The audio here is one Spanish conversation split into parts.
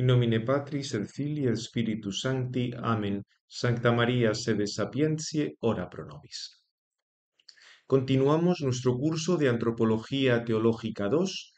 In nomine Patris et Filii et Spiritus Sancti. Amen. Santa María, sede sapientiae, ora pro nobis. Continuamos nuestro curso de Antropología Teológica 2,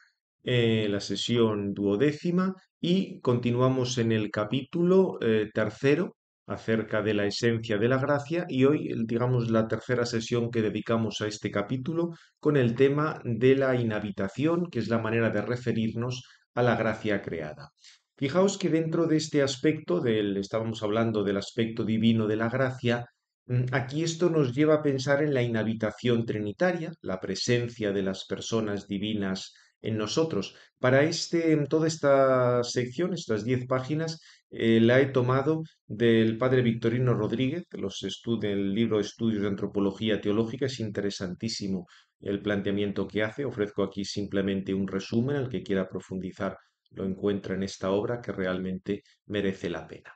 eh, la sesión duodécima, y continuamos en el capítulo eh, tercero acerca de la esencia de la gracia y hoy, digamos, la tercera sesión que dedicamos a este capítulo con el tema de la inhabitación, que es la manera de referirnos a la gracia creada. Fijaos que dentro de este aspecto del, estábamos hablando del aspecto divino de la gracia, mm, aquí esto nos lleva a pensar en la inhabitación trinitaria, la presencia de las personas divinas en nosotros. Para este, en toda esta sección, estas diez páginas, eh, la he tomado del padre Victorino Rodríguez, los del libro Estudios de Antropología Teológica. Es interesantísimo el planteamiento que hace. Ofrezco aquí simplemente un resumen al que quiera profundizar lo encuentra en esta obra que realmente merece la pena.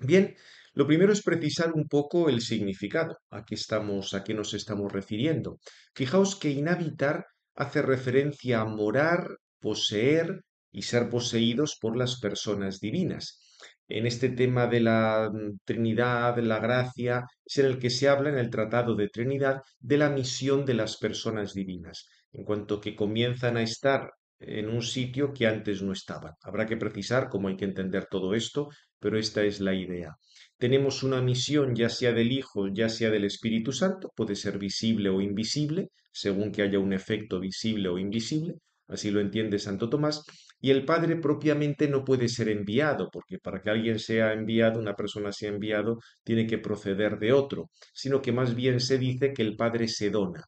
Bien, lo primero es precisar un poco el significado, a qué, estamos, a qué nos estamos refiriendo. Fijaos que inhabitar hace referencia a morar, poseer y ser poseídos por las personas divinas. En este tema de la mm, Trinidad, de la gracia, es en el que se habla en el Tratado de Trinidad de la misión de las personas divinas. En cuanto que comienzan a estar en un sitio que antes no estaban. Habrá que precisar cómo hay que entender todo esto, pero esta es la idea. Tenemos una misión, ya sea del Hijo, ya sea del Espíritu Santo, puede ser visible o invisible, según que haya un efecto visible o invisible, así lo entiende Santo Tomás, y el Padre propiamente no puede ser enviado, porque para que alguien sea enviado, una persona sea enviado, tiene que proceder de otro, sino que más bien se dice que el Padre se dona.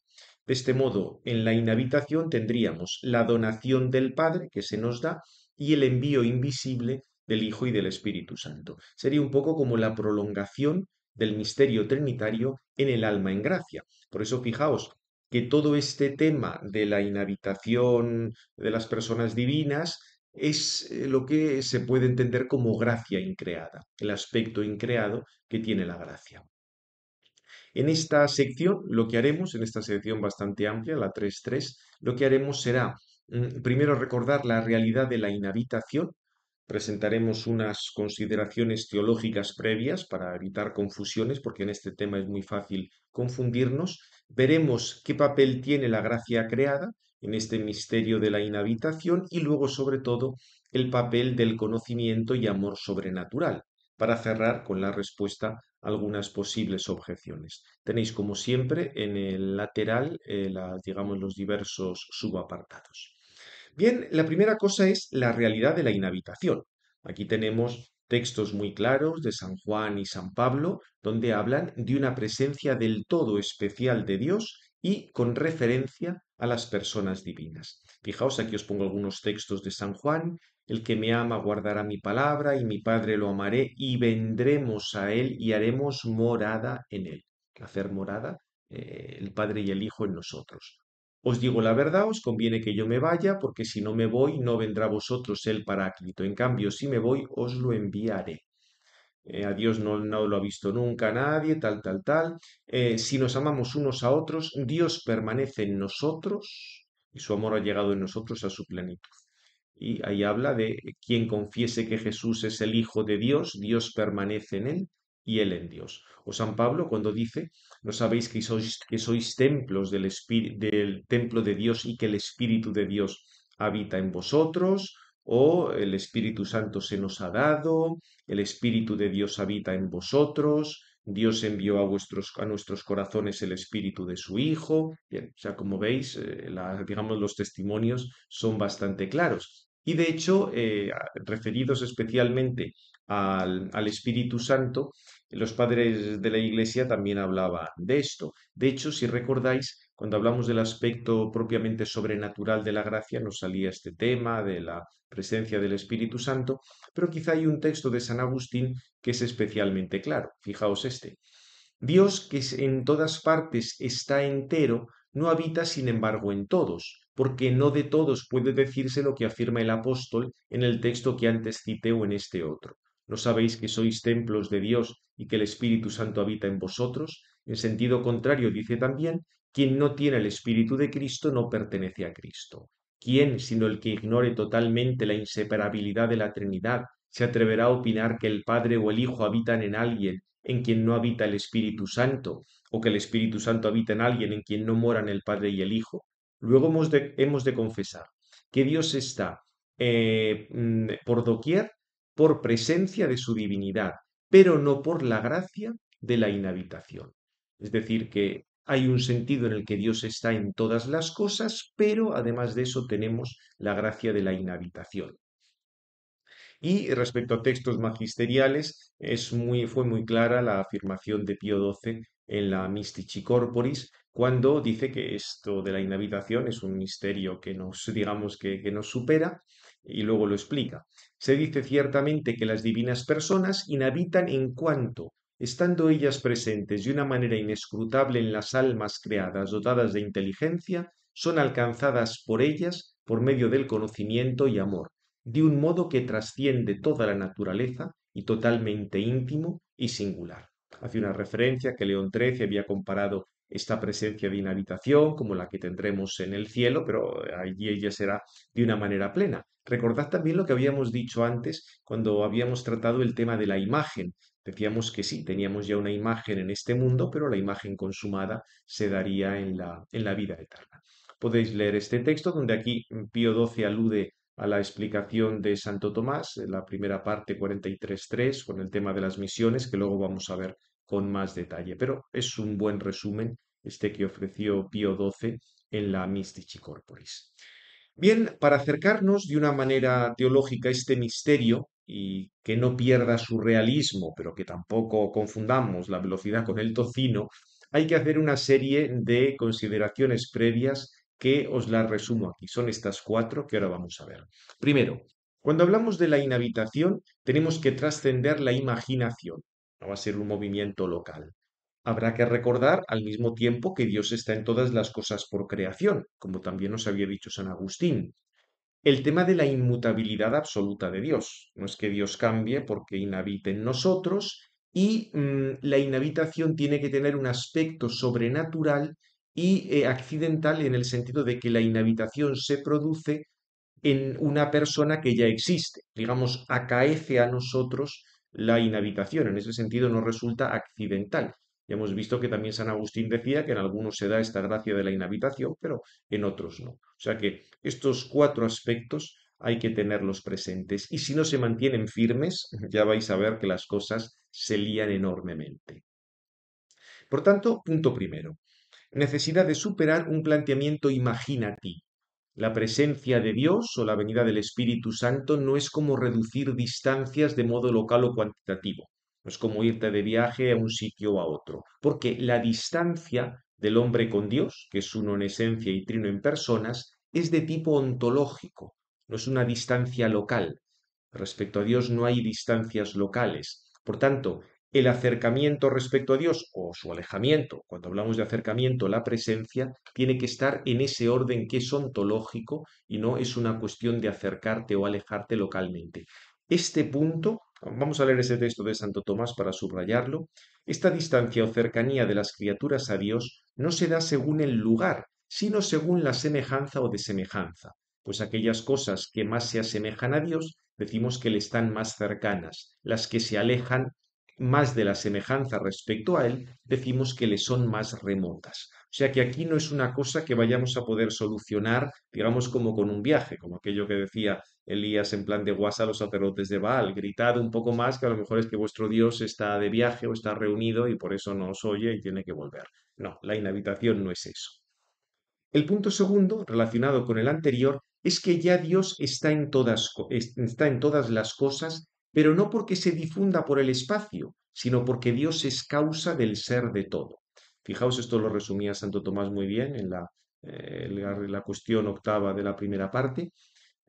De este modo, en la inhabitación tendríamos la donación del Padre que se nos da y el envío invisible del Hijo y del Espíritu Santo. Sería un poco como la prolongación del misterio trinitario en el alma en gracia. Por eso fijaos que todo este tema de la inhabitación de las personas divinas es eh, lo que se puede entender como gracia increada, el aspecto increado que tiene la gracia. En esta sección, lo que haremos, en esta sección bastante amplia, la 3.3, lo que haremos será mm, primero recordar la realidad de la inhabitación, presentaremos unas consideraciones teológicas previas para evitar confusiones, porque en este tema es muy fácil confundirnos, veremos qué papel tiene la gracia creada en este misterio de la inhabitación y luego, sobre todo, el papel del conocimiento y amor sobrenatural, para cerrar con la respuesta algunas posibles objeciones. Tenéis, como siempre, en el lateral, eh, digamos, los diversos subapartados. Bien, la primera cosa es la realidad de la inhabitación. Aquí tenemos textos muy claros de San Juan y San Pablo, donde hablan de una presencia del todo especial de Dios y con referencia a las personas divinas. Fijaos, aquí os pongo algunos textos de San Juan. El que me ama guardará mi palabra y mi Padre lo amaré y vendremos a él y haremos morada en él. Hacer morada, eh, el Padre y el Hijo en nosotros. Os digo la verdad, os conviene que yo me vaya, porque si no me voy, no vendrá vosotros el paráclito. En cambio, si me voy, os lo enviaré. Eh, a Dios no, lo ha visto nunca nadie, tal, tal, tal. Eh, si nos amamos unos a otros, Dios permanece en nosotros y su amor ha llegado en nosotros a su plenitud. Y ahí habla de quien confiese que Jesús es el Hijo de Dios, Dios permanece en él y él en Dios. O San Pablo cuando dice, no sabéis que sois, que sois templos del, del templo de Dios y que el Espíritu de Dios habita en vosotros, o el Espíritu Santo se nos ha dado, el Espíritu de Dios habita en vosotros, Dios envió a, vuestros, a nuestros corazones el espíritu de su Hijo. o sea, como veis, eh, digamos, los testimonios son bastante claros. Y de hecho, eh, referidos especialmente al, al, Espíritu Santo, los padres de la Iglesia también hablaban de esto. De hecho, si recordáis, cuando hablamos del aspecto propiamente sobrenatural de la gracia, nos salía este tema de la presencia del Espíritu Santo, pero quizá hay un texto de San Agustín que es especialmente claro. Fijaos este. Dios que en todas partes está entero, no habita sin embargo en todos, porque no de todos puede decirse lo que afirma el apóstol en el texto que antes cité o en este otro. ¿No sabéis que sois templos de Dios y que el Espíritu Santo habita en vosotros? En sentido contrario dice también quien no tiene el Espíritu de Cristo no pertenece a Cristo. ¿Quién, sino el que ignore totalmente la inseparabilidad de la Trinidad, se atreverá a opinar que el Padre o el Hijo habitan en alguien en quien no habita el Espíritu Santo, o que el Espíritu Santo habita en alguien en quien no moran el Padre y el Hijo? Luego hemos de, confesar que Dios está eh, mm, por doquier por presencia de su divinidad, pero no por la gracia de la inhabitación. Es decir, que hay un sentido en el que Dios está en todas las cosas, pero además de eso tenemos la gracia de la inhabitación. Y respecto a textos magisteriales, es muy, fue muy clara la afirmación de Pío XII en la Mystici Corporis, cuando dice que esto de la inhabitación es un misterio que nos, digamos, que nos supera, y luego lo explica. Se dice ciertamente que las divinas personas inhabitan en cuanto estando ellas presentes de una manera inescrutable en las almas creadas dotadas de inteligencia, son alcanzadas por ellas por medio del conocimiento y amor, de un modo que trasciende toda la naturaleza y totalmente íntimo y singular. Hace una referencia que León XIII había comparado esta presencia de inhabitación como la que tendremos en el cielo, pero allí ella será de una manera plena. Recordad también lo que habíamos dicho antes cuando habíamos tratado el tema de la imagen. Decíamos que sí, teníamos ya una imagen en este mundo, pero la imagen consumada se daría en la, en la vida eterna. Podéis leer este texto donde aquí Pío XII alude a la explicación de Santo Tomás, en la primera parte 43.3, con el tema de las misiones, que luego vamos a ver con más detalle. Pero es un buen resumen este que ofreció Pío XII en la Mystici Corporis. Bien, para acercarnos de una manera teológica a este misterio y que no pierda su realismo, pero que tampoco confundamos la velocidad con el tocino, hay que hacer una serie de consideraciones previas que os las resumo aquí. Son estas cuatro que ahora vamos a ver. Primero, cuando hablamos de la inhabitación, tenemos que trascender la imaginación. No va a ser un movimiento local. Habrá que recordar al mismo tiempo que Dios está en todas las cosas por creación, como también nos había dicho San Agustín. El tema de la inmutabilidad absoluta de Dios. No es que Dios cambie porque inhabite en nosotros y mm, la inhabitación tiene que tener un aspecto sobrenatural y eh, accidental en el sentido de que la inhabitación se produce en una persona que ya existe. Digamos, acaece a nosotros la inhabitación. En ese sentido no resulta accidental. Ya hemos visto que también San Agustín decía que en algunos se da esta gracia de la inhabitación, pero en otros no. O sea que estos cuatro aspectos hay que tenerlos presentes y si no se mantienen firmes, ya vais a ver que las cosas se lían enormemente. Por tanto, punto primero, necesidad de superar un planteamiento imaginativo. La presencia de Dios o la venida del Espíritu Santo no es como reducir distancias de modo local o cuantitativo. No es como irte de viaje a un sitio o a otro, porque la distancia del hombre con Dios, que es uno en esencia y trino en personas, es de tipo ontológico, no es una distancia local. Respecto a Dios no hay distancias locales. Por tanto, el acercamiento respecto a Dios o su alejamiento, cuando hablamos de acercamiento, la presencia, tiene que estar en ese orden que es ontológico y no es una cuestión de acercarte o alejarte localmente. Este punto Vamos a leer ese texto de Santo Tomás para subrayarlo. Esta distancia o cercanía de las criaturas a Dios no se da según el lugar, sino según la semejanza o desemejanza, pues aquellas cosas que más se asemejan a Dios decimos que le están más cercanas, las que se alejan más de la semejanza respecto a él, decimos que le son más remotas. O sea que aquí no es una cosa que vayamos a poder solucionar, digamos, como con un viaje, como aquello que decía Elías en plan de guasa a los sacerdotes de Baal, gritad un poco más que a lo mejor es que vuestro Dios está de viaje o está reunido y por eso no os oye y tiene que volver. No, la inhabitación no es eso. El punto segundo, relacionado con el anterior, es que ya Dios está en todas, está en todas las cosas, pero no porque se difunda por el espacio, sino porque Dios es causa del ser de todo. Fijaos, esto lo resumía Santo Tomás muy bien en la, eh, cuestión octava de la primera parte, eh,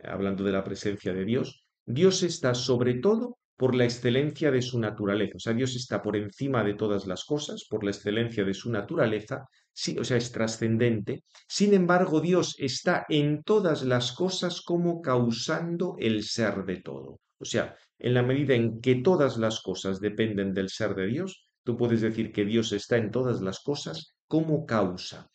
hablando de la presencia de Dios. Dios está sobre todo por la excelencia de su naturaleza. O sea, Dios está por encima de todas las cosas, por la excelencia de su naturaleza, sí, o sea, es trascendente. Sin embargo, Dios está en todas las cosas como causando el ser de todo. O sea, en la medida en que todas las cosas dependen del ser de Dios, Tú puedes decir que Dios está en todas las cosas como causa.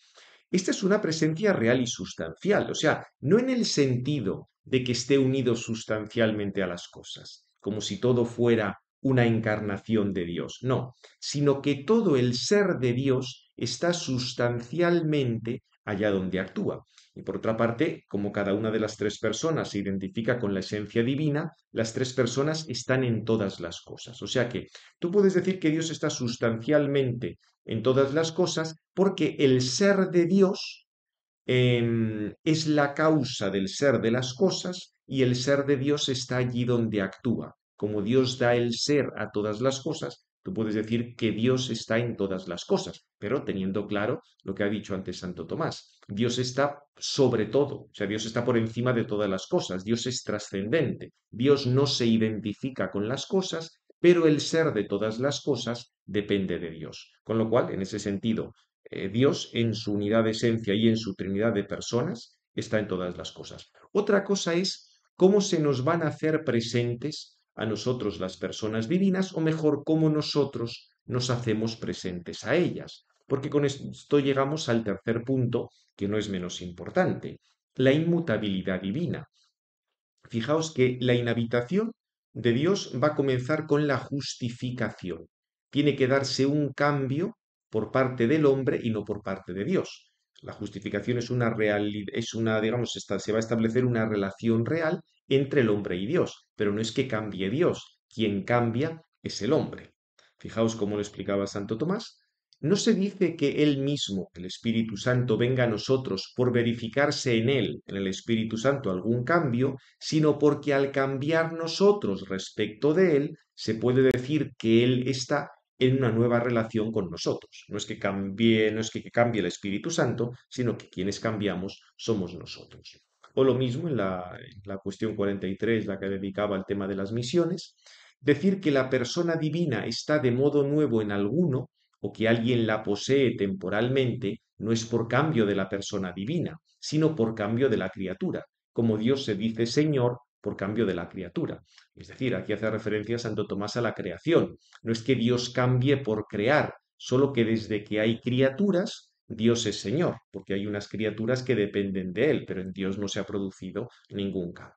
Esta es una presencia real y sustancial, o sea, no en el sentido de que esté unido sustancialmente a las cosas, como si todo fuera una encarnación de Dios, no, sino que todo el ser de Dios está sustancialmente allá donde actúa por otra parte, como cada una de las tres personas se identifica con la esencia divina, las tres personas están en todas las cosas. O sea que tú puedes decir que Dios está sustancialmente en todas las cosas porque el ser de Dios em, es la causa del ser de las cosas y el ser de Dios está allí donde actúa. Como Dios da el ser a todas las cosas, Tú puedes decir que Dios está en todas las cosas, pero teniendo claro lo que ha dicho antes Santo Tomás. Dios está sobre todo, o sea, Dios está por encima de todas las cosas, Dios es trascendente, Dios no se identifica con las cosas, pero el ser de todas las cosas depende de Dios. Con lo cual, en ese sentido, eh, Dios en su unidad de esencia y en su trinidad de personas está en todas las cosas. Otra cosa es cómo se nos van a hacer presentes a nosotros las personas divinas, o mejor, cómo nosotros nos hacemos presentes a ellas. Porque con esto llegamos al tercer punto, que no es menos importante, la inmutabilidad divina. Fijaos que la inhabitación de Dios va a comenzar con la justificación. Tiene que darse un cambio por parte del hombre y no por parte de Dios. La justificación es una realidad, es una, digamos, se va a establecer una relación real entre el hombre y Dios, pero no es que cambie Dios, quien cambia es el hombre. Fijaos cómo lo explicaba Santo Tomás. No se dice que Él mismo, el Espíritu Santo, venga a nosotros por verificarse en Él, en el Espíritu Santo, algún cambio, sino porque al cambiar nosotros respecto de Él, se puede decir que Él está en una nueva relación con nosotros. No es que cambie, no es que cambie el Espíritu Santo, sino que quienes cambiamos somos nosotros o lo mismo en la, cuestión 43, la que dedicaba al tema de las misiones, decir que la persona divina está de modo nuevo en alguno o que alguien la posee temporalmente no es por cambio de la persona divina, sino por cambio de la criatura, como Dios se dice Señor por cambio de la criatura. Es decir, aquí hace referencia Santo Tomás a la creación. No es que Dios cambie por crear, solo que desde que hay criaturas, Dios es Señor, porque hay unas criaturas que dependen de Él, pero en Dios no se ha producido ningún cambio.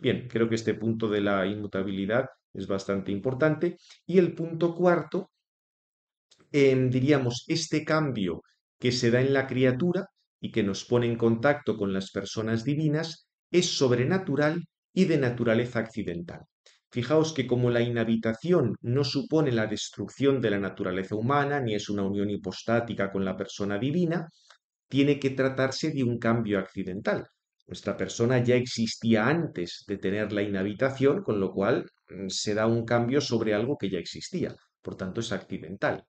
Bien, creo que este punto de la inmutabilidad es bastante importante. Y el punto cuarto, em, diríamos, este cambio que se da en la criatura y que nos pone en contacto con las personas divinas es sobrenatural y de naturaleza accidental. Fijaos que como la inhabitación no supone la destrucción de la naturaleza humana, ni es una unión hipostática con la persona divina, tiene que tratarse de un cambio accidental. Nuestra persona ya existía antes de tener la inhabitación, con lo cual mm, se da un cambio sobre algo que ya existía. Por tanto, es accidental.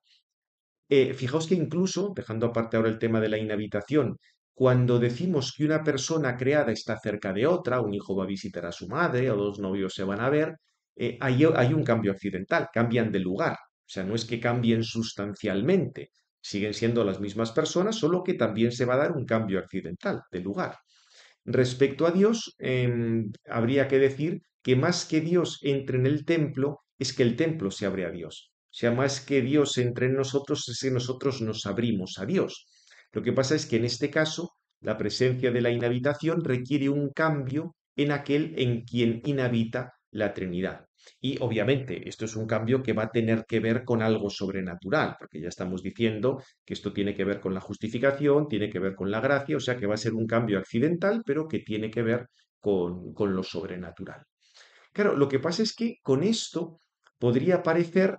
Eh, fijaos que incluso, dejando aparte ahora el tema de la inhabitación, cuando decimos que una persona creada está cerca de otra, un hijo va a visitar a su madre o dos novios se van a ver, eh, hay, un cambio accidental, cambian de lugar, o sea, no es que cambien sustancialmente, siguen siendo las mismas personas, solo que también se va a dar un cambio accidental de lugar. Respecto a Dios, em, habría que decir que más que Dios entre en el templo, es que el templo se abre a Dios. O sea, más que Dios entre en nosotros, es que nosotros nos abrimos a Dios. Lo que pasa es que en este caso, la presencia de la inhabitación requiere un cambio en aquel en quien inhabita la Trinidad. Y obviamente esto es un cambio que va a tener que ver con algo sobrenatural, porque ya estamos diciendo que esto tiene que ver con la justificación, tiene que ver con la gracia, o sea que va a ser un cambio accidental, pero que tiene que ver con, lo sobrenatural. Claro, lo que pasa es que con esto podría parecer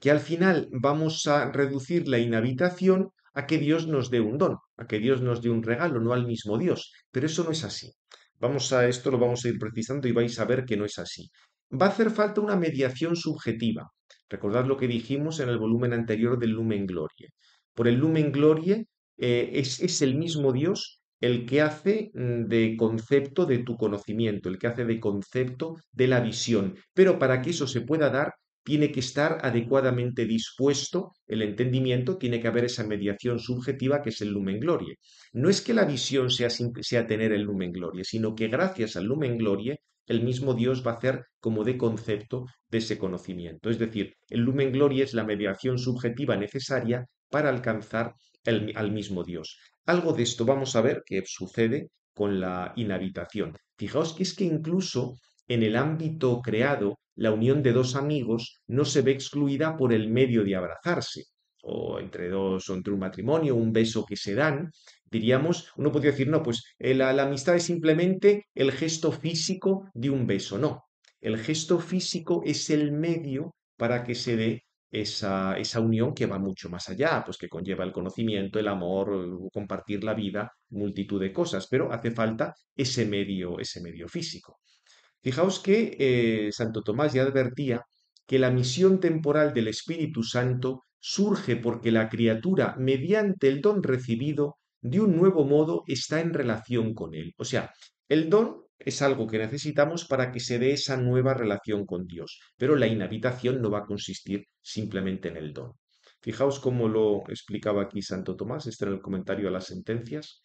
que al final vamos a reducir la inhabitación a que Dios nos dé un don, a que Dios nos dé un regalo, no al mismo Dios. Pero eso no es así. Vamos a esto, lo vamos a ir precisando y vais a ver que no es así. Va a hacer falta una mediación subjetiva. Recordad lo que dijimos en el volumen anterior del Lumen Glorie. Por el Lumen Glorie eh, es, es el mismo Dios el que hace mm, de concepto de tu conocimiento, el que hace de concepto de la visión. Pero para que eso se pueda dar, tiene que estar adecuadamente dispuesto el entendimiento, tiene que haber esa mediación subjetiva que es el lumen glorie. No es que la visión sea, sea tener el lumen glorie, sino que gracias al lumen glorie el mismo Dios va a hacer como de concepto de ese conocimiento. Es decir, el lumen gloria es la mediación subjetiva necesaria para alcanzar al mismo Dios. Algo de esto vamos a ver que sucede con la inhabitación. Fijaos que es que incluso en el ámbito creado, la unión de dos amigos no se ve excluida por el medio de abrazarse, o entre dos, o entre un matrimonio, un beso que se dan, diríamos, uno podría decir, no, pues eh, la, amistad es simplemente el gesto físico de un beso. No, el gesto físico es el medio para que se dé esa, esa, unión que va mucho más allá, pues que conlleva el conocimiento, el amor, compartir la vida, multitud de cosas, pero hace falta ese medio, ese medio físico. Fijaos que eh, Santo Tomás ya advertía que la misión temporal del Espíritu Santo surge porque la criatura, mediante el don recibido, de un nuevo modo está en relación con Él. O sea, el don es algo que necesitamos para que se dé esa nueva relación con Dios, pero la inhabitación no va a consistir simplemente en el don. Fijaos cómo lo explicaba aquí Santo Tomás, esto en el comentario a las sentencias.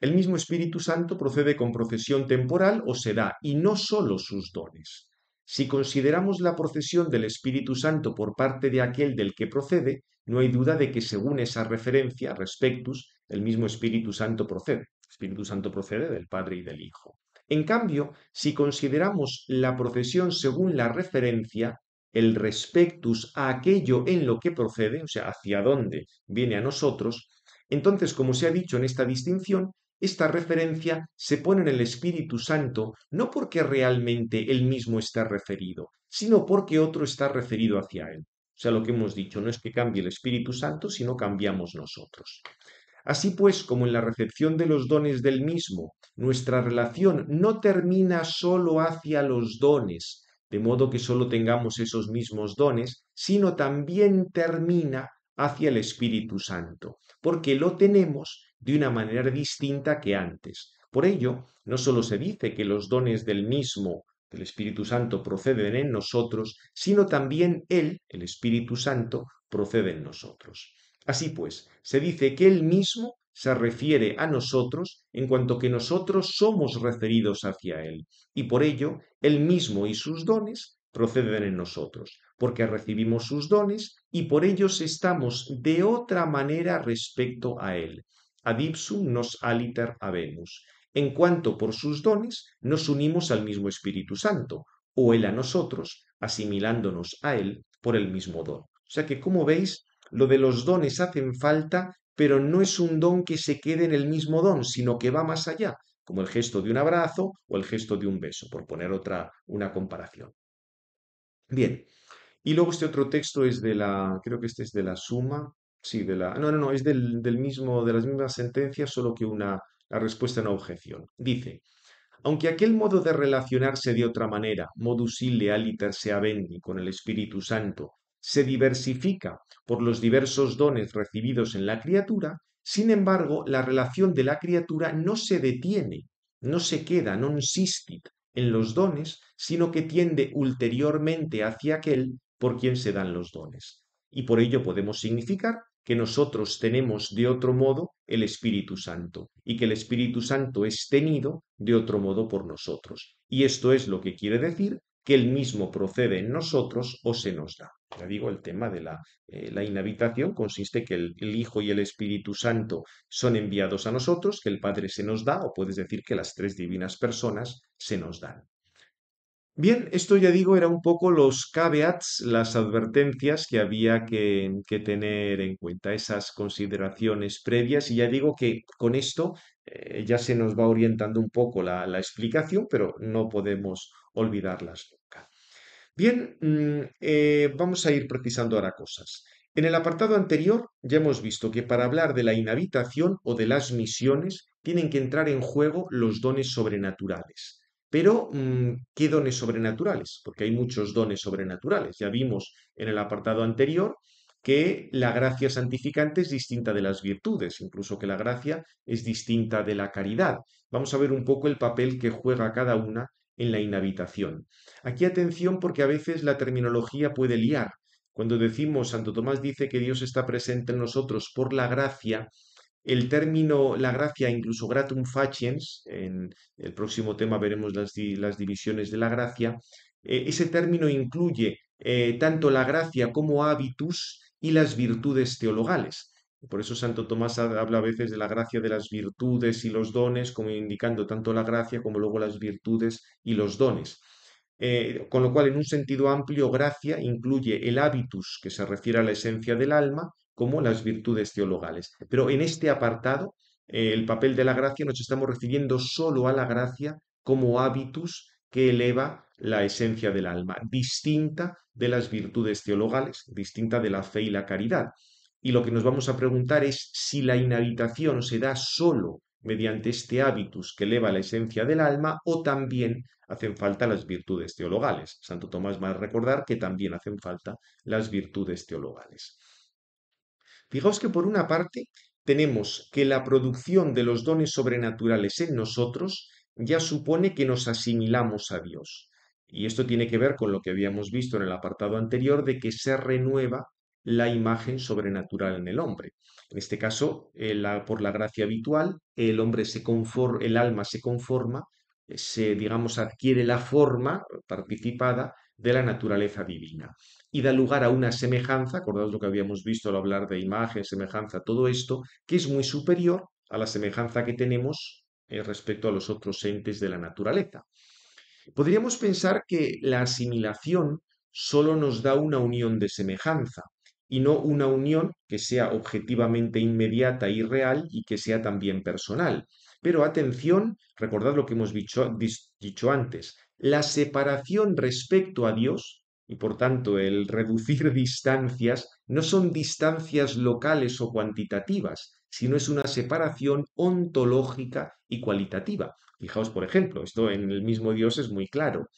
El mismo Espíritu Santo procede con procesión temporal o se da, y no solo sus dones. Si consideramos la procesión del Espíritu Santo por parte de aquel del que procede, no hay duda de que según esa referencia, respectus, el mismo Espíritu Santo procede. Espíritu Santo procede del Padre y del Hijo. En cambio, si consideramos la procesión según la referencia, el respectus a aquello en lo que procede, o sea, hacia dónde viene a nosotros, entonces, como se ha dicho en esta distinción, esta referencia se pone en el Espíritu Santo no porque realmente él mismo está referido, sino porque otro está referido hacia él. O sea, lo que hemos dicho, no es que cambie el Espíritu Santo, sino cambiamos nosotros. Así pues, como en la recepción de los dones del mismo, nuestra relación no termina solo hacia los dones, de modo que solo tengamos esos mismos dones, sino también termina hacia el Espíritu Santo, porque lo tenemos de una manera distinta que antes. Por ello, no solo se dice que los dones del mismo, del Espíritu Santo, proceden en nosotros, sino también Él, el Espíritu Santo, procede en nosotros. Así pues, se dice que Él mismo se refiere a nosotros en cuanto que nosotros somos referidos hacia Él, y por ello Él mismo y sus dones proceden en nosotros, porque recibimos sus dones y por ellos estamos de otra manera respecto a Él. Adipsum nos aliter abemus, en cuanto por sus dones nos unimos al mismo Espíritu Santo, o Él a nosotros, asimilándonos a Él por el mismo don. O sea que, como veis, lo de los dones hacen falta, pero no es un don que se quede en el mismo don, sino que va más allá, como el gesto de un abrazo o el gesto de un beso, por poner otra una comparación. Bien, y luego este otro texto es de la, creo que este es de la Suma, Sí, de la, no, no, no, es del, mismo, de las mismas sentencias, solo que una, la respuesta a una objeción. Dice, aunque aquel modo de relacionarse de otra manera, modus ille aliter se con el Espíritu Santo, se diversifica por los diversos dones recibidos en la criatura, sin embargo, la relación de la criatura no se detiene, no se queda, non insistit, en los dones, sino que tiende ulteriormente hacia aquel por quien se dan los dones. Y por ello podemos significar que nosotros tenemos de otro modo el Espíritu Santo y que el Espíritu Santo es tenido de otro modo por nosotros. Y esto es lo que quiere decir que el mismo procede en nosotros o se nos da. Ya digo, el tema de la, eh, la inhabitación consiste que el, Hijo y el Espíritu Santo son enviados a nosotros, que el Padre se nos da, o puedes decir que las tres divinas personas se nos dan. Bien, esto ya digo, era un poco los caveats, las advertencias que había que, tener en cuenta, esas consideraciones previas. Y ya digo que con esto eh, ya se nos va orientando un poco la, explicación, pero no podemos olvidarlas nunca. Bien, mm, eh, vamos a ir precisando ahora cosas. En el apartado anterior ya hemos visto que para hablar de la inhabitación o de las misiones tienen que entrar en juego los dones sobrenaturales pero, mm, ¿qué dones sobrenaturales? Porque hay muchos dones sobrenaturales. Ya vimos en el apartado anterior que la gracia santificante es distinta de las virtudes, incluso que la gracia es distinta de la caridad. Vamos a ver un poco el papel que juega cada una en la inhabitación. Aquí atención porque a veces la terminología puede liar. Cuando decimos, Santo Tomás dice que Dios está presente en nosotros por la gracia, el término la gracia, incluso gratum faciens, en el próximo tema veremos las, divisiones de la gracia, eh, ese término incluye eh, tanto la gracia como habitus y las virtudes teologales. Por eso Santo Tomás habla a veces de la gracia de las virtudes y los dones, como indicando tanto la gracia como luego las virtudes y los dones. Eh, con lo cual, en un sentido amplio, gracia incluye el hábitus, que se refiere a la esencia del alma, como las virtudes teologales. Pero en este apartado, el papel de la gracia, nos estamos refiriendo solo a la gracia como hábitus que eleva la esencia del alma, distinta de las virtudes teologales, distinta de la fe y la caridad. Y lo que nos vamos a preguntar es si la inhabitación se da solo mediante este hábitus que eleva la esencia del alma o también hacen falta las virtudes teologales. Santo Tomás va a recordar que también hacen falta las virtudes teologales. Fijaos que por una parte tenemos que la producción de los dones sobrenaturales en nosotros ya supone que nos asimilamos a Dios. Y esto tiene que ver con lo que habíamos visto en el apartado anterior de que se renueva la imagen sobrenatural en el hombre. En este caso, eh, por la gracia habitual, el hombre se el alma se conforma, eh, se, digamos, adquiere la forma participada de la naturaleza divina y da lugar a una semejanza, acordad lo que habíamos visto al hablar de imagen, semejanza, todo esto, que es muy superior a la semejanza que tenemos eh, respecto a los otros entes de la naturaleza. Podríamos pensar que la asimilación solo nos da una unión de semejanza y no una unión que sea objetivamente inmediata y real y que sea también personal. Pero atención, recordad lo que hemos dicho antes, la separación respecto a Dios y por tanto, el reducir distancias no son distancias locales o cuantitativas, sino es una separación ontológica y cualitativa. Fijaos, por ejemplo, esto en el mismo Dios es muy claro.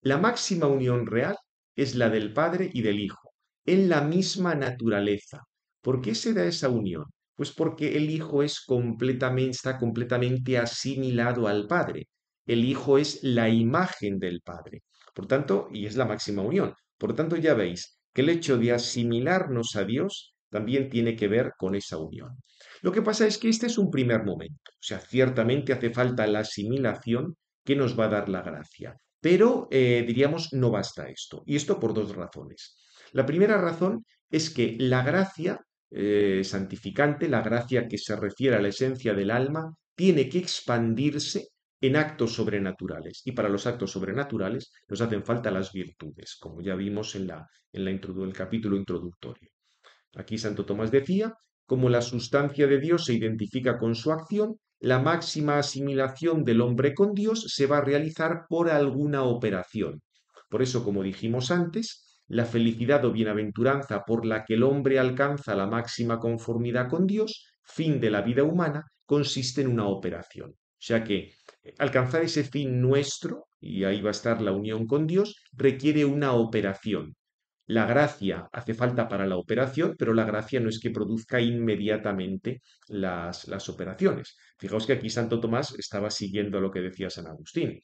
La máxima unión real es la del Padre y del Hijo, en la misma naturaleza. ¿Por qué se da esa unión? Pues porque el Hijo es completamente, está completamente asimilado al Padre. El Hijo es la imagen del Padre. Por tanto, y es la máxima unión. Por tanto, ya veis que el hecho de asimilarnos a Dios también tiene que ver con esa unión. Lo que pasa es que este es un primer momento. O sea, ciertamente hace falta la asimilación que nos va a dar la gracia. Pero eh, diríamos, no basta esto. Y esto por dos razones. La primera razón es que la gracia eh, santificante, la gracia que se refiere a la esencia del alma, tiene que expandirse en actos sobrenaturales. Y para los actos sobrenaturales nos hacen falta las virtudes, como ya vimos en, la, el capítulo introductorio. Aquí Santo Tomás decía, como la sustancia de Dios se identifica con su acción, la máxima asimilación del hombre con Dios se va a realizar por alguna operación. Por eso, como dijimos antes, la felicidad o bienaventuranza por la que el hombre alcanza la máxima conformidad con Dios, fin de la vida humana, consiste en una operación. O sea que Alcanzar ese fin nuestro, y ahí va a estar la unión con Dios, requiere una operación. La gracia hace falta para la operación, pero la gracia no es que produzca inmediatamente las, operaciones. Fijaos que aquí Santo Tomás estaba siguiendo lo que decía San Agustín.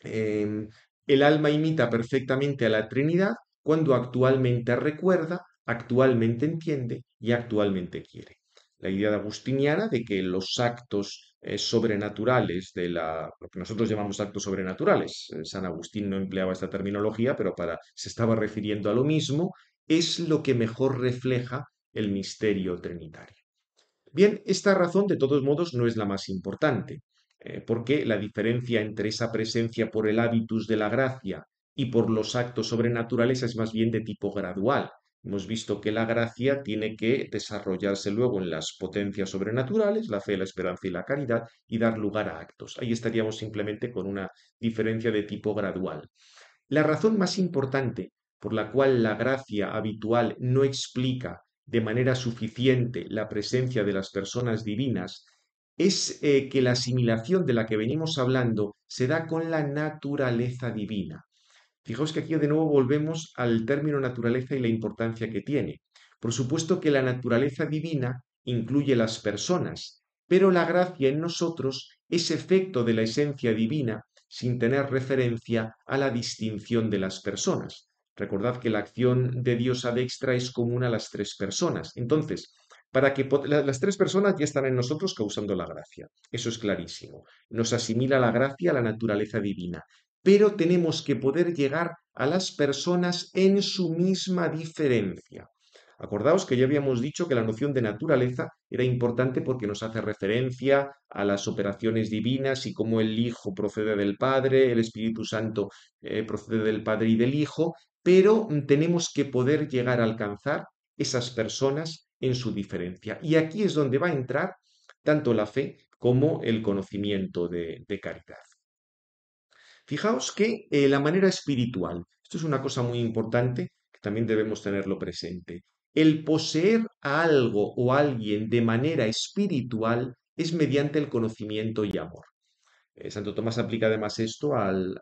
Em, el alma imita perfectamente a la Trinidad cuando actualmente recuerda, actualmente entiende y actualmente quiere la idea de agustiniana de que los actos eh, sobrenaturales de la, lo que nosotros llamamos actos sobrenaturales, eh, San Agustín no empleaba esta terminología, pero para, se estaba refiriendo a lo mismo, es lo que mejor refleja el misterio trinitario. Bien, esta razón de todos modos no es la más importante, eh, porque la diferencia entre esa presencia por el hábitus de la gracia y por los actos sobrenaturales es más bien de tipo gradual. Hemos visto que la gracia tiene que desarrollarse luego en las potencias sobrenaturales, la fe, la esperanza y la caridad, y dar lugar a actos. Ahí estaríamos simplemente con una diferencia de tipo gradual. La razón más importante por la cual la gracia habitual no explica de manera suficiente la presencia de las personas divinas es eh, que la asimilación de la que venimos hablando se da con la naturaleza divina. Fijaos que aquí de nuevo volvemos al término naturaleza y la importancia que tiene. Por supuesto que la naturaleza divina incluye las personas, pero la gracia en nosotros es efecto de la esencia divina sin tener referencia a la distinción de las personas. Recordad que la acción de Dios ad es común a las tres personas. Entonces, para que las tres personas ya están en nosotros causando la gracia. Eso es clarísimo. Nos asimila la gracia a la naturaleza divina pero tenemos que poder llegar a las personas en su misma diferencia. Acordaos que ya habíamos dicho que la noción de naturaleza era importante porque nos hace referencia a las operaciones divinas y cómo el Hijo procede del Padre, el Espíritu Santo eh, procede del Padre y del Hijo, pero tenemos que poder llegar a alcanzar esas personas en su diferencia. Y aquí es donde va a entrar tanto la fe como el conocimiento de caridad. Fijaos que eh, la manera espiritual, esto es una cosa muy importante que también debemos tenerlo presente. El poseer a algo o a alguien de manera espiritual es mediante el conocimiento y amor. Eh, Santo Tomás aplica además esto al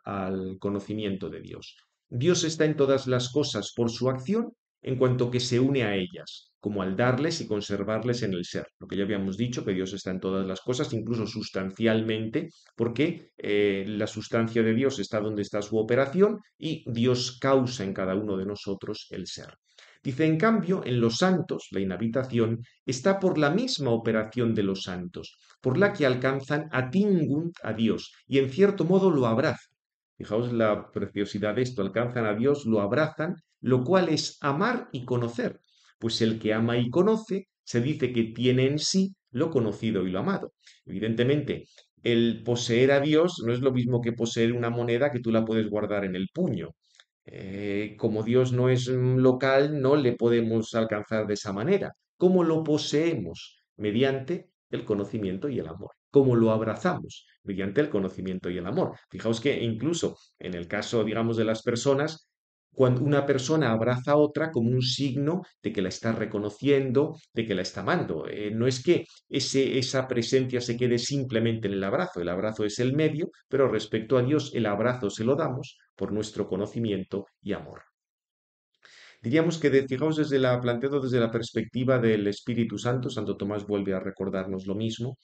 conocimiento de Dios. Dios está en todas las cosas por su acción en cuanto que se une a ellas como al darles y conservarles en el ser. Lo que ya habíamos dicho, que Dios está en todas las cosas, incluso sustancialmente, porque eh, la sustancia de Dios está donde está su operación y Dios causa en cada uno de nosotros el ser. Dice, en cambio, en los santos, la inhabitación está por la misma operación de los santos, por la que alcanzan a tingunt a Dios, y en cierto modo lo abrazan. Fijaos la preciosidad de esto, alcanzan a Dios, lo abrazan, lo cual es amar y conocer, pues el que ama y conoce se dice que tiene en sí lo conocido y lo amado. Evidentemente, el poseer a Dios no es lo mismo que poseer una moneda que tú la puedes guardar en el puño. Eh, como Dios no es mm, local, no le podemos alcanzar de esa manera. ¿Cómo lo poseemos? Mediante el conocimiento y el amor. ¿Cómo lo abrazamos? Mediante el conocimiento y el amor. Fijaos que incluso en el caso, digamos, de las personas, cuando una persona abraza a otra como un signo de que la está reconociendo, de que la está amando. Eh, no es que ese, esa presencia se quede simplemente en el abrazo, el abrazo es el medio, pero respecto a Dios el abrazo se lo damos por nuestro conocimiento y amor. Diríamos que, fijaos, desde la, planteado desde la perspectiva del Espíritu Santo, Santo Tomás vuelve a recordarnos lo mismo,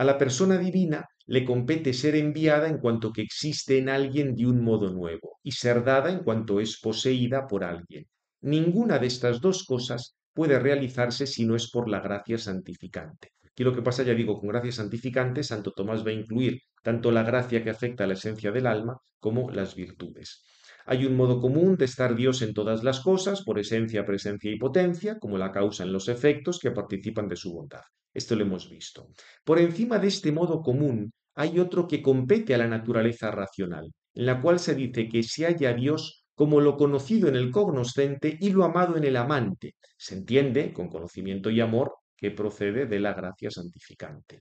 a la persona divina le compete ser enviada en cuanto que existe en alguien de un modo nuevo y ser dada en cuanto es poseída por alguien. Ninguna de estas dos cosas puede realizarse si no es por la gracia santificante. Aquí lo que pasa, ya digo, con gracia santificante, Santo Tomás va a incluir tanto la gracia que afecta a la esencia del alma como las virtudes. Hay un modo común de estar Dios en todas las cosas, por esencia, presencia y potencia, como la causa en los efectos que participan de su bondad. Esto lo hemos visto. Por encima de este modo común hay otro que compete a la naturaleza racional, en la cual se dice que se halla Dios como lo conocido en el cognoscente y lo amado en el amante. Se entiende, con conocimiento y amor, que procede de la gracia santificante.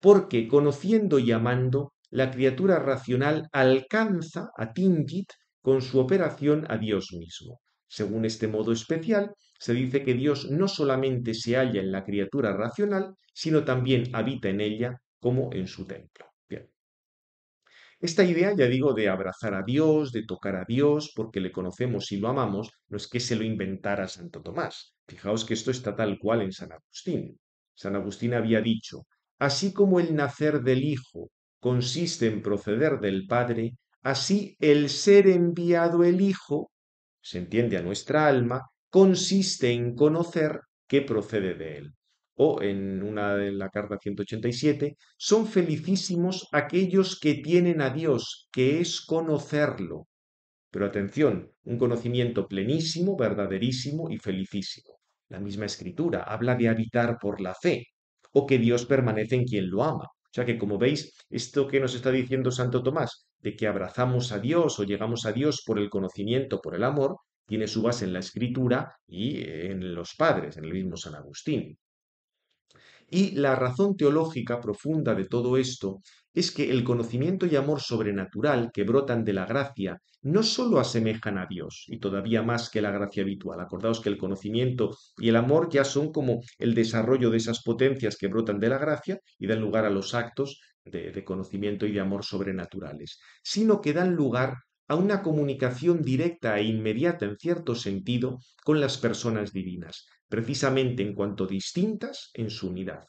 Porque conociendo y amando la criatura racional alcanza, a Tingit con su operación a Dios mismo. Según este modo especial, se dice que Dios no solamente se halla en la criatura racional, sino también habita en ella como en su templo. Esta idea, ya digo, de abrazar a Dios, de tocar a Dios, porque le conocemos y lo amamos, no es que se lo inventara Santo Tomás. Fijaos que esto está tal cual en San Agustín. San Agustín había dicho, así como el nacer del Hijo consiste en proceder del Padre, así el ser enviado el Hijo, se entiende a nuestra alma, consiste en conocer que procede de él. O en una de la carta 187, son felicísimos aquellos que tienen a Dios, que es conocerlo. Pero atención, un conocimiento plenísimo, verdaderísimo y felicísimo. La misma escritura habla de habitar por la fe, o que Dios permanece en quien lo ama. O sea que, como veis, esto que nos está diciendo Santo Tomás, de que abrazamos a Dios o llegamos a Dios por el conocimiento, por el amor, tiene su base en la escritura y en los padres, en el mismo San Agustín. Y la razón teológica profunda de todo esto es que el conocimiento y amor sobrenatural que brotan de la gracia no sólo asemejan a Dios, y todavía más que la gracia habitual. Acordaos que el conocimiento y el amor ya son como el desarrollo de esas potencias que brotan de la gracia y dan lugar a los actos de, de conocimiento y de amor sobrenaturales, sino que dan lugar a una comunicación directa e inmediata, en cierto sentido, con las personas divinas, precisamente en cuanto distintas en su unidad.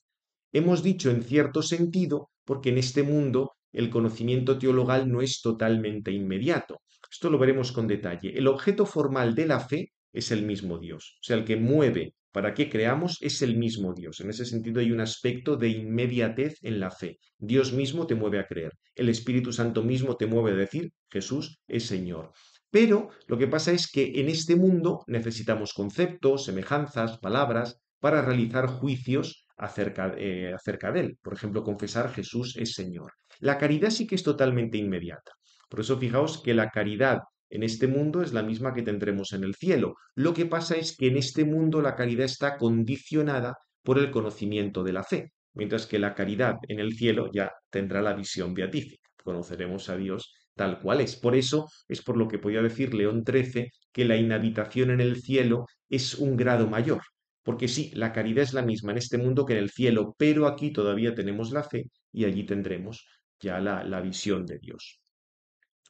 Hemos dicho, en cierto sentido, porque en este mundo el conocimiento teologal no es totalmente inmediato. Esto lo veremos con detalle. El objeto formal de la fe es el mismo Dios, o sea, el que mueve para que creamos es el mismo Dios. En ese sentido hay un aspecto de inmediatez en la fe. Dios mismo te mueve a creer, el Espíritu Santo mismo te mueve a decir Jesús es Señor. Pero lo que pasa es que en este mundo necesitamos conceptos, semejanzas, palabras para realizar juicios acerca, eh, acerca de él. Por ejemplo, confesar Jesús es Señor. La caridad sí que es totalmente inmediata. Por eso fijaos que la caridad en este mundo es la misma que tendremos en el cielo. Lo que pasa es que en este mundo la caridad está condicionada por el conocimiento de la fe, mientras que la caridad en el cielo ya tendrá la visión beatífica. Conoceremos a Dios tal cual es. Por eso es por lo que podía decir León XIII que la inhabitación en el cielo es un grado mayor, porque sí, la caridad es la misma en este mundo que en el cielo, pero aquí todavía tenemos la fe y allí tendremos ya la, visión de Dios.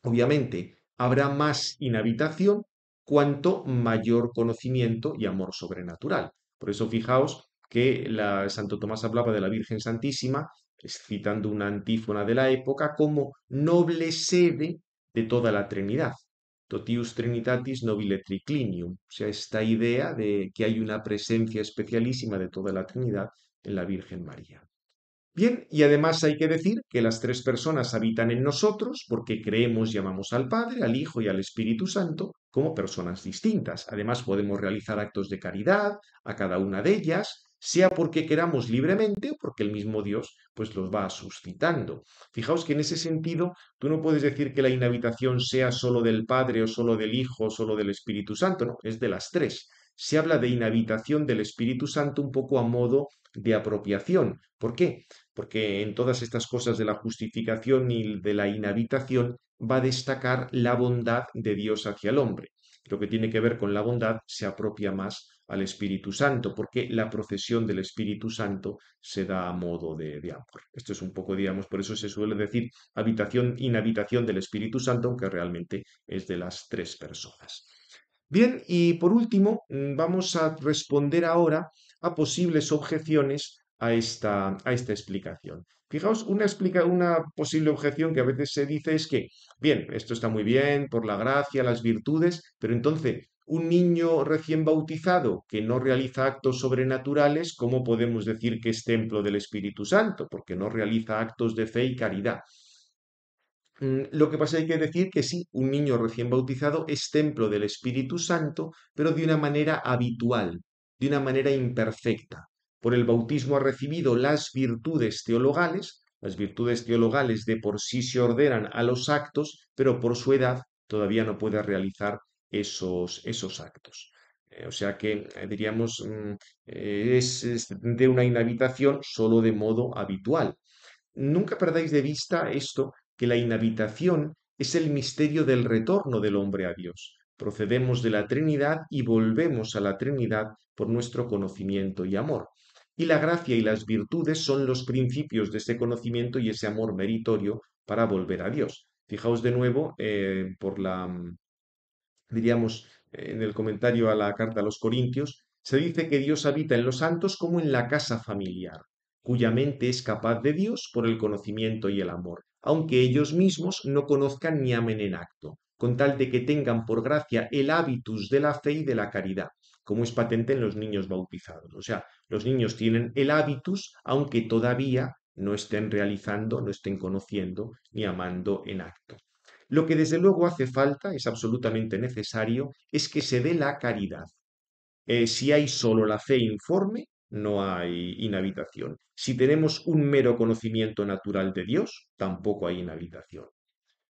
Obviamente, habrá más inhabitación cuanto mayor conocimiento y amor sobrenatural. Por eso fijaos que la, Santo Tomás hablaba de la Virgen Santísima, citando una antífona de la época, como noble sede de toda la Trinidad totius trinitatis nobile triclinium, o sea, esta idea de que hay una presencia especialísima de toda la Trinidad en la Virgen María. Bien, y además hay que decir que las tres personas habitan en nosotros porque creemos y amamos al Padre, al Hijo y al Espíritu Santo como personas distintas. Además podemos realizar actos de caridad a cada una de ellas sea porque queramos libremente o porque el mismo Dios pues los va suscitando. Fijaos que en ese sentido tú no puedes decir que la inhabitación sea solo del Padre o solo del Hijo o solo del Espíritu Santo, no, es de las tres. Se habla de inhabitación del Espíritu Santo un poco a modo de apropiación. ¿Por qué? Porque en todas estas cosas de la justificación y de la inhabitación va a destacar la bondad de Dios hacia el hombre. Lo que tiene que ver con la bondad se apropia más al Espíritu Santo, porque la procesión del Espíritu Santo se da a modo de, amor. Esto es un poco, digamos, por eso se suele decir habitación, inhabitación del Espíritu Santo, aunque realmente es de las tres personas. Bien, y por último, mm, vamos a responder ahora a posibles objeciones a esta, a esta explicación. Fijaos, una, explica, una posible objeción que a veces se dice es que, bien, esto está muy bien por la gracia, las virtudes, pero entonces, un niño recién bautizado que no realiza actos sobrenaturales, ¿cómo podemos decir que es templo del Espíritu Santo? Porque no realiza actos de fe y caridad. Mm, lo que pasa es que hay que decir que sí, un niño recién bautizado es templo del Espíritu Santo, pero de una manera habitual, de una manera imperfecta. Por el bautismo ha recibido las virtudes teologales, las virtudes teologales de por sí se ordenan a los actos, pero por su edad todavía no puede realizar esos, esos actos. Eh, o sea que, eh, diríamos, mm, eh, es, de una inhabitación solo de modo habitual. Nunca perdáis de vista esto, que la inhabitación es el misterio del retorno del hombre a Dios. Procedemos de la Trinidad y volvemos a la Trinidad por nuestro conocimiento y amor. Y la gracia y las virtudes son los principios de ese conocimiento y ese amor meritorio para volver a Dios. Fijaos de nuevo por la mm, diríamos eh, en el comentario a la carta a los Corintios, se dice que Dios habita en los santos como en la casa familiar, cuya mente es capaz de Dios por el conocimiento y el amor, aunque ellos mismos no conozcan ni amen en acto, con tal de que tengan por gracia el hábitus de la fe y de la caridad, como es patente en los niños bautizados. O sea, los niños tienen el hábitus, aunque todavía no estén realizando, no estén conociendo ni amando en acto. Lo que desde luego hace falta, es absolutamente necesario, es que se dé la caridad. Eh, si hay solo la fe informe, no hay inhabitación. Si tenemos un mero conocimiento natural de Dios, tampoco hay inhabitación.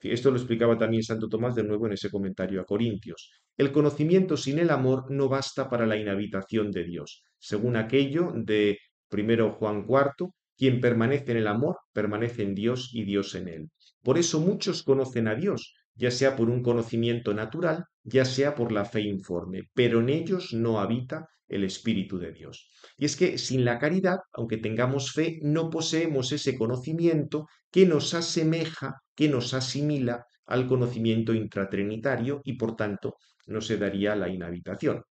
Esto lo explicaba también Santo Tomás de nuevo en ese comentario a Corintios. El conocimiento sin el amor no basta para la inhabitación de Dios, según aquello de primero Juan IV, quien permanece en el amor, permanece en Dios y Dios en él. Por eso muchos conocen a Dios, ya sea por un conocimiento natural, ya sea por la fe informe, pero en ellos no habita el Espíritu de Dios. Y es que sin la caridad, aunque tengamos fe, no poseemos ese conocimiento que nos asemeja, que nos asimila al conocimiento intratrinitario y por tanto no se daría la inhabitación.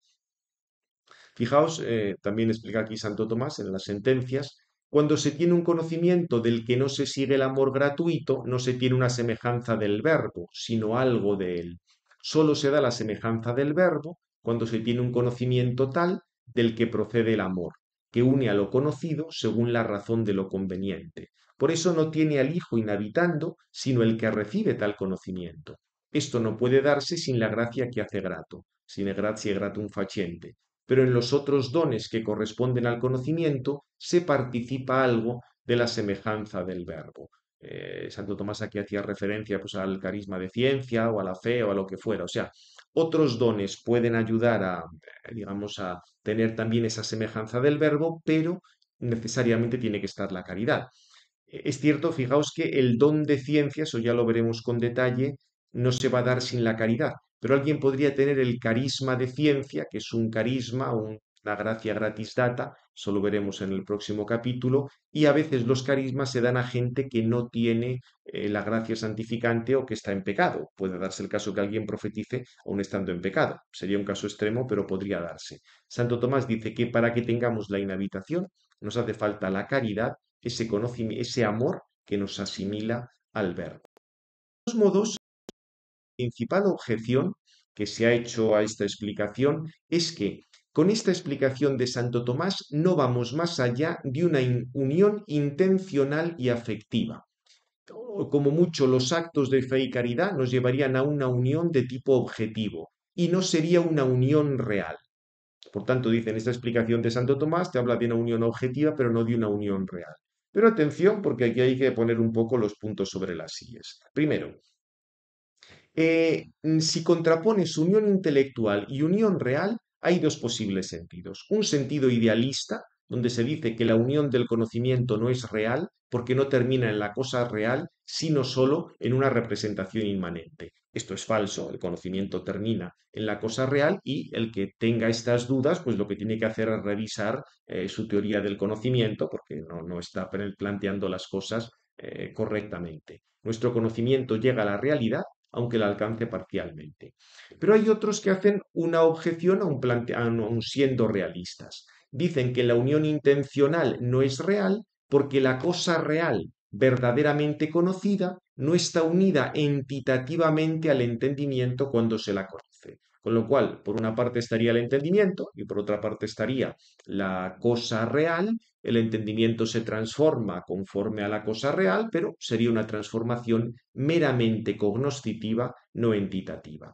Fijaos, eh, también explica aquí Santo Tomás en las sentencias, cuando se tiene un conocimiento del que no se sigue el amor gratuito, no se tiene una semejanza del verbo, sino algo de él. Solo se da la semejanza del verbo cuando se tiene un conocimiento tal del que procede el amor, que une a lo conocido según la razón de lo conveniente. Por eso no tiene al Hijo inhabitando, sino el que recibe tal conocimiento. Esto no puede darse sin la gracia que hace grato, sin gracia gratum faciente. Pero en los otros dones que corresponden al conocimiento, se participa algo de la semejanza del verbo. Eh, Santo Tomás aquí hacía referencia pues, al carisma de ciencia o a la fe o a lo que fuera. O sea, otros dones pueden ayudar a, digamos, a tener también esa semejanza del verbo, pero necesariamente tiene que estar la caridad. Eh, es cierto, fijaos que el don de ciencia o ya lo veremos con detalle, no se va a dar sin la caridad, pero alguien podría tener el carisma de ciencia, que es un carisma, una gracia gratis data, solo veremos en el próximo capítulo. Y a veces los carismas se dan a gente que no tiene eh, la gracia santificante o que está en pecado. Puede darse el caso que alguien profetice aún estando en pecado. Sería un caso extremo, pero podría darse. Santo Tomás dice que para que tengamos la inhabitación nos hace falta la caridad, ese conocimiento, ese amor que nos asimila al verbo. De todos modos, la principal objeción que se ha hecho a esta explicación es que con esta explicación de Santo Tomás no vamos más allá de una unión intencional y afectiva. Como mucho los actos de fe y caridad nos llevarían a una unión de tipo objetivo y no sería una unión real. Por tanto, dicen, esta explicación de Santo Tomás te habla de una unión objetiva, pero no de una unión real. Pero atención, porque aquí hay que poner un poco los puntos sobre las sillas. Primero, eh, si contrapones unión intelectual y unión real, hay dos posibles sentidos. Un sentido idealista, donde se dice que la unión del conocimiento no es real porque no termina en la cosa real, sino solo en una representación inmanente. Esto es falso, el conocimiento termina en la cosa real y el que tenga estas dudas, pues lo que tiene que hacer es revisar eh, su teoría del conocimiento, porque no, está planteando las cosas eh, correctamente. Nuestro conocimiento llega a la realidad aunque la alcance parcialmente. Pero hay otros que hacen una objeción aún siendo realistas. Dicen que la unión intencional no es real porque la cosa real verdaderamente conocida no está unida entitativamente al entendimiento cuando se la conoce. Con lo cual, por una parte estaría el entendimiento y por otra parte estaría la cosa real, el entendimiento se transforma conforme a la cosa real, pero sería una transformación meramente cognoscitiva, no entitativa.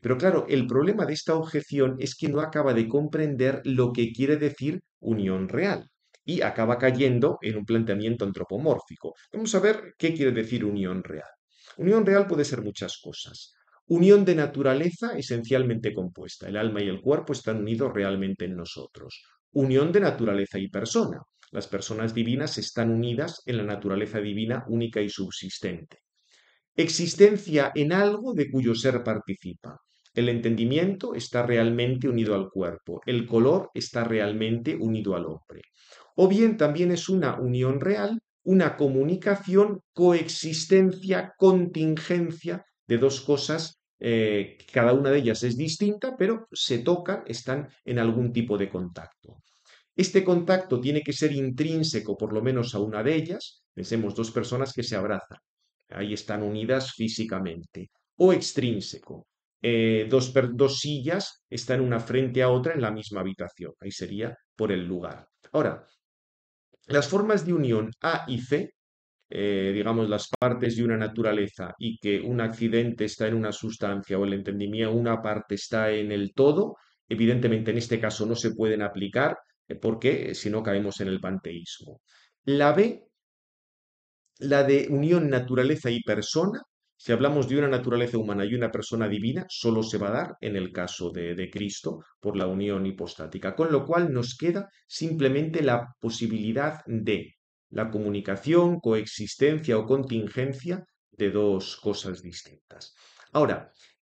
Pero claro, el problema de esta objeción es que no acaba de comprender lo que quiere decir unión real y acaba cayendo en un planteamiento antropomórfico. Vamos a ver qué quiere decir unión real. Unión real puede ser muchas cosas. Unión de naturaleza esencialmente compuesta. El alma y el cuerpo están unidos realmente en nosotros unión de naturaleza y persona. Las personas divinas están unidas en la naturaleza divina única y subsistente. Existencia en algo de cuyo ser participa. El entendimiento está realmente unido al cuerpo, el color está realmente unido al hombre. O bien también es una unión real, una comunicación, coexistencia, contingencia de dos cosas eh, cada una de ellas es distinta, pero se tocan, están en algún tipo de contacto. Este contacto tiene que ser intrínseco por lo menos a una de ellas, pensemos dos personas que se abrazan, ahí están unidas físicamente, o extrínseco, eh, dos, dos sillas están una frente a otra en la misma habitación, ahí sería por el lugar. Ahora, las formas de unión A y C eh, digamos, las partes de una naturaleza y que un accidente está en una sustancia o el entendimiento una parte está en el todo, evidentemente en este caso no se pueden aplicar eh, porque eh, si no caemos en el panteísmo. La B, la de unión naturaleza y persona, si hablamos de una naturaleza humana y una persona divina, solo se va a dar en el caso de, de, Cristo por la unión hipostática, con lo cual nos queda simplemente la posibilidad de la comunicación, coexistencia o contingencia de dos cosas distintas. Ahora,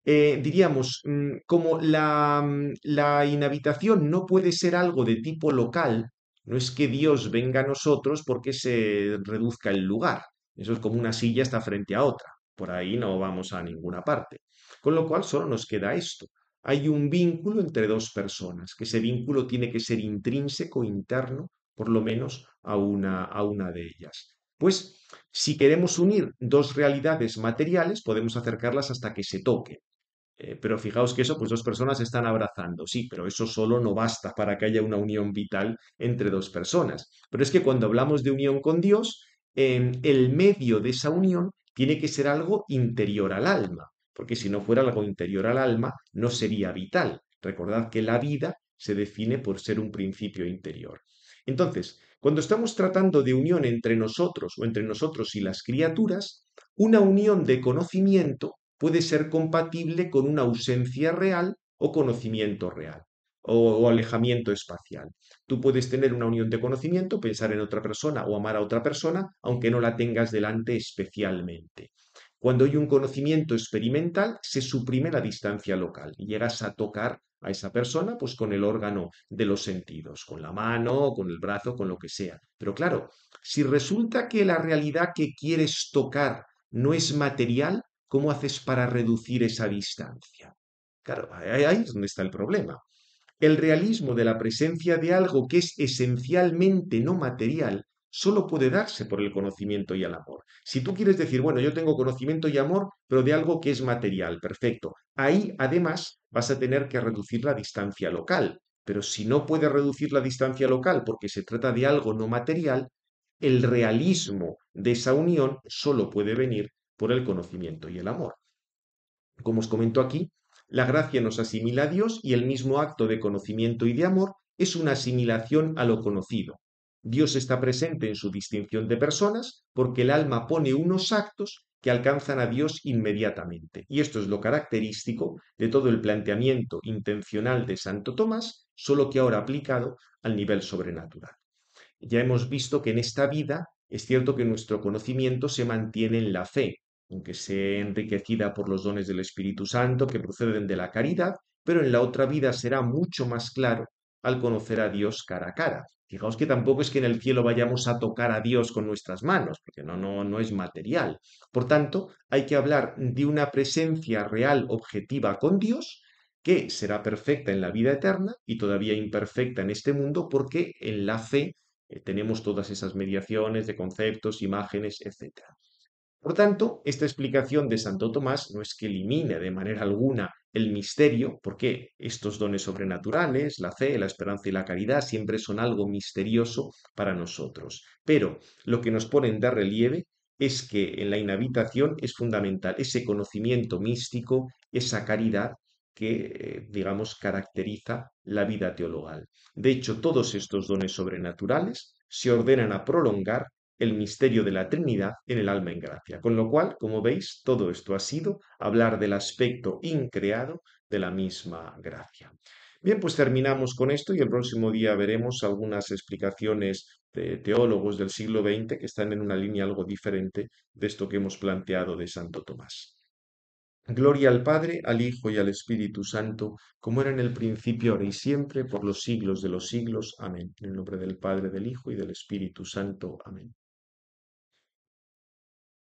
eh, diríamos, mm, como la, mm, la inhabitación no puede ser algo de tipo local, no es que Dios venga a nosotros porque se reduzca el lugar. Eso es como una silla está frente a otra. Por ahí no vamos a ninguna parte. Con lo cual solo nos queda esto. Hay un vínculo entre dos personas, que ese vínculo tiene que ser intrínseco, interno, por lo menos a una, a una de ellas. Pues si queremos unir dos realidades materiales, podemos acercarlas hasta que se toquen. Eh, pero fijaos que eso, pues dos personas están abrazando, sí, pero eso solo no basta para que haya una unión vital entre dos personas. Pero es que cuando hablamos de unión con Dios, em, el medio de esa unión tiene que ser algo interior al alma, porque si no fuera algo interior al alma, no sería vital. Recordad que la vida se define por ser un principio interior. Entonces, cuando estamos tratando de unión entre nosotros o entre nosotros y las criaturas, una unión de conocimiento puede ser compatible con una ausencia real o conocimiento real o, alejamiento espacial. Tú puedes tener una unión de conocimiento, pensar en otra persona o amar a otra persona, aunque no la tengas delante especialmente. Cuando hay un conocimiento experimental, se suprime la distancia local y llegas a tocar a esa persona pues con el órgano de los sentidos, con la mano, con el brazo, con lo que sea. Pero claro, si resulta que la realidad que quieres tocar no es material, ¿cómo haces para reducir esa distancia? Claro, ahí es donde está el problema. El realismo de la presencia de algo que es esencialmente no material solo puede darse por el conocimiento y el amor. Si tú quieres decir, bueno, yo tengo conocimiento y amor, pero de algo que es material, perfecto. Ahí, además, vas a tener que reducir la distancia local. Pero si no puedes reducir la distancia local porque se trata de algo no material, el realismo de esa unión solo puede venir por el conocimiento y el amor. Como os comento aquí, la gracia nos asimila a Dios y el mismo acto de conocimiento y de amor es una asimilación a lo conocido, Dios está presente en su distinción de personas porque el alma pone unos actos que alcanzan a Dios inmediatamente. Y esto es lo característico de todo el planteamiento intencional de Santo Tomás, solo que ahora aplicado al nivel sobrenatural. Ya hemos visto que en esta vida es cierto que nuestro conocimiento se mantiene en la fe, aunque sea enriquecida por los dones del Espíritu Santo que proceden de la caridad, pero en la otra vida será mucho más claro al conocer a Dios cara a cara. Fijaos que tampoco es que en el cielo vayamos a tocar a Dios con nuestras manos, porque no, no, no es material. Por tanto, hay que hablar de una presencia real, objetiva con Dios, que será perfecta en la vida eterna y todavía imperfecta en este mundo, porque en la fe eh, tenemos todas esas mediaciones de conceptos, imágenes, etcétera. Por tanto, esta explicación de Santo Tomás no es que elimine de manera alguna el misterio, porque estos dones sobrenaturales, la fe, la esperanza y la caridad, siempre son algo misterioso para nosotros. Pero lo que nos ponen de relieve es que en la inhabitación es fundamental ese conocimiento místico, esa caridad que, eh, digamos, caracteriza la vida teologal. De hecho, todos estos dones sobrenaturales se ordenan a prolongar el misterio de la Trinidad en el alma en gracia. Con lo cual, como veis, todo esto ha sido hablar del aspecto increado de la misma gracia. Bien, pues terminamos con esto y el próximo día veremos algunas explicaciones de teólogos del siglo XX que están en una línea algo diferente de esto que hemos planteado de Santo Tomás. Gloria al Padre, al Hijo y al Espíritu Santo, como era en el principio, ahora y siempre, por los siglos de los siglos. Amén. En el nombre del Padre, del Hijo y del Espíritu Santo. Amén.